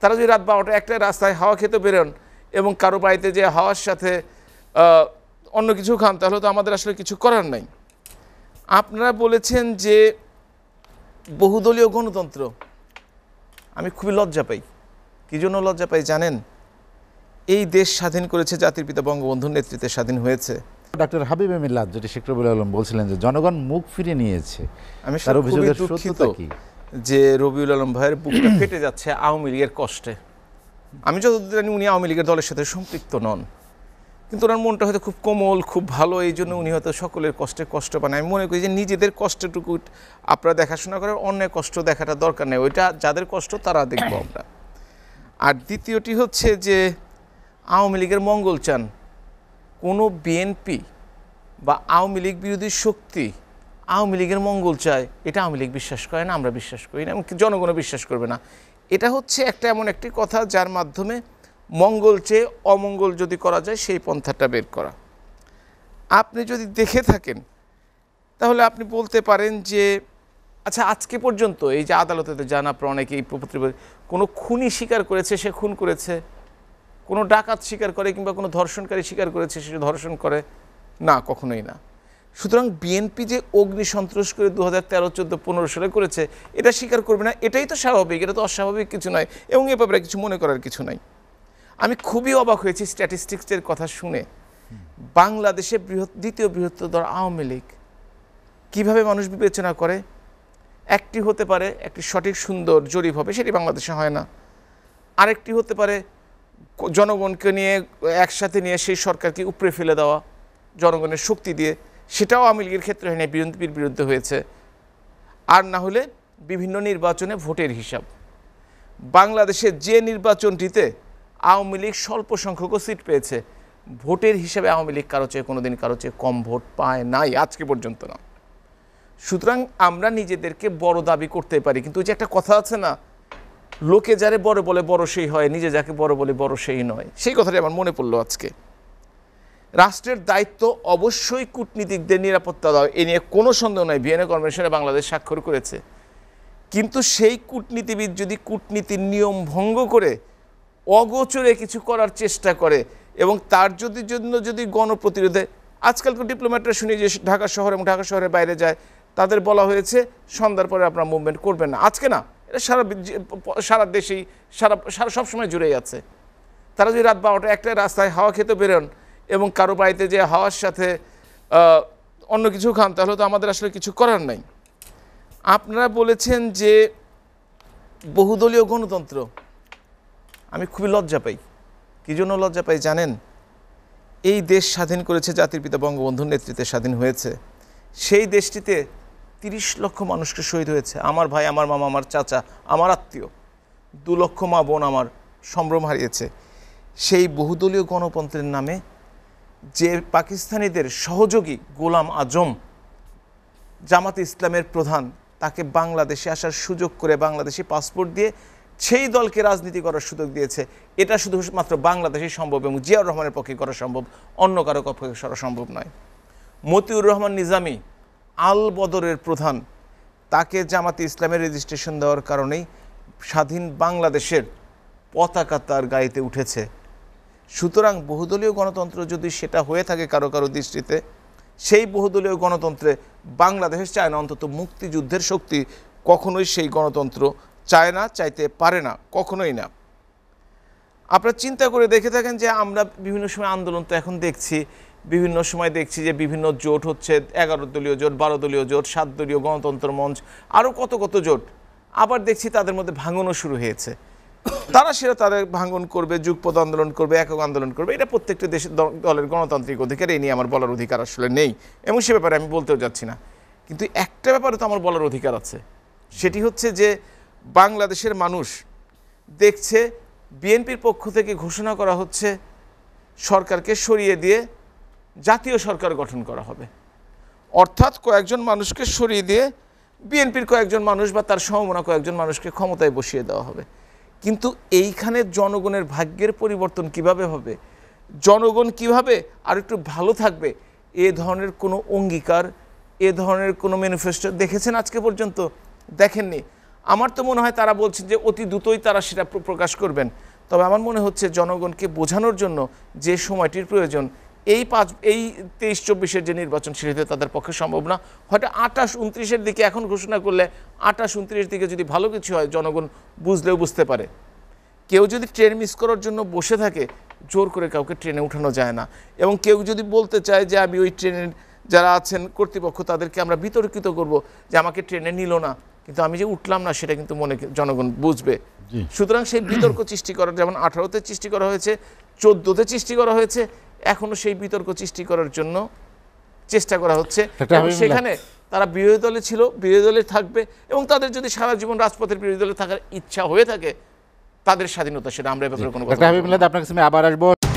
তারা যদি রাত বারোটা একটা রাস্তায় হাওয়া খেতে বেরোন এবং কারো বাড়িতে যে হাওয়ার সাথে অন্য কিছু খান তাহলে তো আমাদের আসলে কিছু করার নাই আপনারা বলেছেন যে বহুদলীয় গণতন্ত্র আমি খুবই লজ্জা পাই কী জন্য লজ্জা পাই জানেন এই দেশ স্বাধীন করেছে জাতির পিতা বঙ্গবন্ধুর নেতৃত্বে স্বাধীন হয়েছে ডক্টর হাবিব মিল্লাদ যেটি শেখ রবিউল আলম বলছিলেন যে জনগণ মুখ ফিরে নিয়েছে আমি তার অভিযোগের সত্যতা কি যে রবিউল আলম ভাইয়ের বুকটা ফেটে যাচ্ছে আওয়ামী লীগের কষ্টে আমি যতদূর জানি উনি আওয়ামী লীগের দলের সাথে সম্পৃক্ত নন কিন্তু ওনার মনটা হয়তো খুব কোমল খুব ভালো এই জন্য উনি হয়তো সকলের কষ্টে কষ্ট পান আমি মনে করি যে নিজেদের কষ্টটুকু আপনারা দেখাশোনা করেন অন্য কষ্ট দেখাটা দরকার নেই ওইটা যাদের কষ্ট তারা দেখবো আমরা আর দ্বিতীয়টি হচ্ছে যে আওয়ামী লীগের মঙ্গল চান কোনো বিএনপি বা আওয়ামী লীগ বিরোধী শক্তি আওয়ামী লীগের মঙ্গল চায় এটা আওয়ামী লীগ বিশ্বাস করে না আমরা বিশ্বাস করি না এমনকি জনগণও বিশ্বাস করবে না এটা হচ্ছে একটা এমন একটি কথা যার মাধ্যমে মঙ্গল চেয়ে অমঙ্গল যদি করা যায় সেই পন্থাটা বের করা আপনি যদি দেখে থাকেন তাহলে আপনি বলতে পারেন যে আচ্ছা আজকে পর্যন্ত এই যে আদালতে জানা পর অনেকে কোনো খুনি স্বীকার করেছে সে খুন করেছে কোনো ডাকাত স্বীকার করে কিংবা কোনো ধর্ষণকারী স্বীকার করেছে সে ধর্ষণ করে না কখনোই না সুতরাং বিএনপি যে অগ্নি সন্ত্রাস করে দু হাজার তেরো চোদ্দো পনেরো সালে করেছে এটা স্বীকার করবে না এটাই তো স্বাভাবিক এটা তো অস্বাভাবিক কিছু নয় এবং এ ব্যাপারে কিছু মনে করার কিছু নাই আমি খুবই অবাক হয়েছি স্ট্যাটিস্টিক্সের কথা শুনে বাংলাদেশে বৃহৎ দ্বিতীয় বৃহত্তর দল আওয়ামী লীগ কীভাবে মানুষ বিবেচনা করে একটি হতে পারে একটি সঠিক সুন্দর জরিপ হবে সেটি বাংলাদেশে হয় না আরেকটি হতে পারে জনগণকে নিয়ে একসাথে নিয়ে সেই সরকারকে উপড়ে ফেলে দেওয়া জনগণের শক্তি দিয়ে সেটাও আওয়ামী লীগের ক্ষেত্রে হয়নি বিএনপির বিরুদ্ধে হয়েছে আর না হলে বিভিন্ন নির্বাচনে ভোটের হিসাব বাংলাদেশে যে নির্বাচনটিতে আওয়ামী লীগ স্বল্প সংখ্যকও সিট পেয়েছে ভোটের হিসাবে আওয়ামী লীগ কারো চেয়ে কোনো দিন কারো চেয়ে কম ভোট পায় নাই আজকে পর্যন্ত না সুতরাং আমরা নিজেদেরকে বড় দাবি করতে পারি কিন্তু যে একটা কথা আছে না লোকে যারে বড় বলে বড় সেই হয় নিজে যাকে বড় বলে বড় সেই নয় সেই কথাটি আমার মনে পড়লো আজকে রাষ্ট্রের দায়িত্ব অবশ্যই কূটনীতিকদের নিরাপত্তা দেওয়া এ নিয়ে কোনো সন্দেহ নয় ভিয়েনা কনভেনশনে বাংলাদেশ স্বাক্ষর করেছে কিন্তু সেই কূটনীতিবিদ যদি কূটনীতির নিয়ম ভঙ্গ করে অগোচরে কিছু করার চেষ্টা করে এবং তার যদি জন্য যদি গণপ্রতিরোধে তো ডিপ্লোম্যাটরা শুনি যে ঢাকা শহর এবং ঢাকা শহরের বাইরে যায় তাদের বলা হয়েছে সন্ধ্যার পরে আপনারা মুভমেন্ট করবেন না আজকে না এটা সারা সারা দেশেই সারা সারা সবসময় জুড়েই আছে তারা যদি রাত বারোটা একটা রাস্তায় হাওয়া খেতে বেরোন এবং কারো বাড়িতে যে হাওয়ার সাথে অন্য কিছু খান তাহলে তো আমাদের আসলে কিছু করার নাই আপনারা বলেছেন যে বহুদলীয় গণতন্ত্র আমি খুবই লজ্জা পাই কী জন্য লজ্জা পাই জানেন এই দেশ স্বাধীন করেছে জাতির পিতা বঙ্গবন্ধুর নেতৃত্বে স্বাধীন হয়েছে সেই দেশটিতে তিরিশ লক্ষ মানুষকে শহীদ হয়েছে আমার ভাই আমার মামা আমার চাচা আমার আত্মীয় দু লক্ষ মা বোন আমার সম্ভ্রম হারিয়েছে সেই বহুদলীয় গণতন্ত্রের নামে যে পাকিস্তানিদের সহযোগী গোলাম আজম জামাত ইসলামের প্রধান তাকে বাংলাদেশে আসার সুযোগ করে বাংলাদেশি পাসপোর্ট দিয়ে সেই দলকে রাজনীতি করার সুযোগ দিয়েছে এটা শুধুমাত্র বাংলাদেশে সম্ভব এবং জিয়াউর রহমানের পক্ষে করা সম্ভব অন্য কারো পক্ষে করা সম্ভব নয় মতিউর রহমান নিজামী আল বদরের প্রধান তাকে জামাত ইসলামের রেজিস্ট্রেশন দেওয়ার কারণেই স্বাধীন বাংলাদেশের পতাকা তার গাড়িতে উঠেছে সুতরাং বহুদলীয় গণতন্ত্র যদি সেটা হয়ে থাকে কারো কারো দৃষ্টিতে সেই বহুদলীয় গণতন্ত্রে বাংলাদেশ চায় না অন্তত মুক্তিযুদ্ধের শক্তি কখনোই সেই গণতন্ত্র চায় না চাইতে পারে না কখনোই না আপনারা চিন্তা করে দেখে থাকেন যে আমরা বিভিন্ন সময় আন্দোলন তো এখন দেখছি বিভিন্ন সময় দেখছি যে বিভিন্ন জোট হচ্ছে এগারো দলীয় জোট বারো দলীয় জোট সাত দলীয় গণতন্ত্র মঞ্চ আরও কত কত জোট আবার দেখছি তাদের মধ্যে ভাঙনও শুরু হয়েছে তারা সেটা তাদের ভাঙন করবে যুগপদ আন্দোলন করবে একক আন্দোলন করবে এটা প্রত্যেকটা দেশের দলের গণতান্ত্রিক অধিকার এই নিয়ে আমার বলার অধিকার আসলে নেই এবং সে ব্যাপারে আমি বলতেও যাচ্ছি না কিন্তু একটা ব্যাপারে তো আমার বলার অধিকার আছে সেটি হচ্ছে যে বাংলাদেশের মানুষ দেখছে বিএনপির পক্ষ থেকে ঘোষণা করা হচ্ছে সরকারকে সরিয়ে দিয়ে জাতীয় সরকার গঠন করা হবে অর্থাৎ কয়েকজন মানুষকে সরিয়ে দিয়ে বিএনপির কয়েকজন মানুষ বা তার সমমনা কয়েকজন মানুষকে ক্ষমতায় বসিয়ে দেওয়া হবে কিন্তু এইখানে জনগণের ভাগ্যের পরিবর্তন কিভাবে হবে জনগণ কিভাবে আর একটু ভালো থাকবে এ ধরনের কোনো অঙ্গীকার এ ধরনের কোনো ম্যানিফেস্টো দেখেছেন আজকে পর্যন্ত দেখেননি আমার তো মনে হয় তারা বলছেন যে অতি দ্রুতই তারা সেটা প্রকাশ করবেন তবে আমার মনে হচ্ছে জনগণকে বোঝানোর জন্য যে সময়টির প্রয়োজন এই পাঁচ এই তেইশ চব্বিশের যে নির্বাচন সেটিতে তাদের পক্ষে সম্ভব না হয়তো আঠাশ উনত্রিশের দিকে এখন ঘোষণা করলে আঠাশ উনত্রিশের দিকে যদি ভালো কিছু হয় জনগণ বুঝলেও বুঝতে পারে কেউ যদি ট্রেন মিস করার জন্য বসে থাকে জোর করে কাউকে ট্রেনে উঠানো যায় না এবং কেউ যদি বলতে চায় যে আমি ওই ট্রেনের যারা আছেন কর্তৃপক্ষ তাদেরকে আমরা বিতর্কিত করব যে আমাকে ট্রেনে নিল না কিন্তু আমি যে উঠলাম না সেটা কিন্তু মনে জনগণ বুঝবে সুতরাং সেই বিতর্ক সৃষ্টি করা যেমন আঠারোতে সৃষ্টি করা হয়েছে চোদ্দোতে সৃষ্টি করা হয়েছে এখনো সেই বিতর্ক সৃষ্টি করার জন্য চেষ্টা করা হচ্ছে সেখানে তারা বিরোধী দলে ছিল বিরোধী দলে থাকবে এবং তাদের যদি সারা জীবন রাজপথের বিরোধী দলে থাকার ইচ্ছা হয়ে থাকে তাদের স্বাধীনতা সেটা আমরা ব্যাপারে কোনো আপনার কাছে আবার আসবো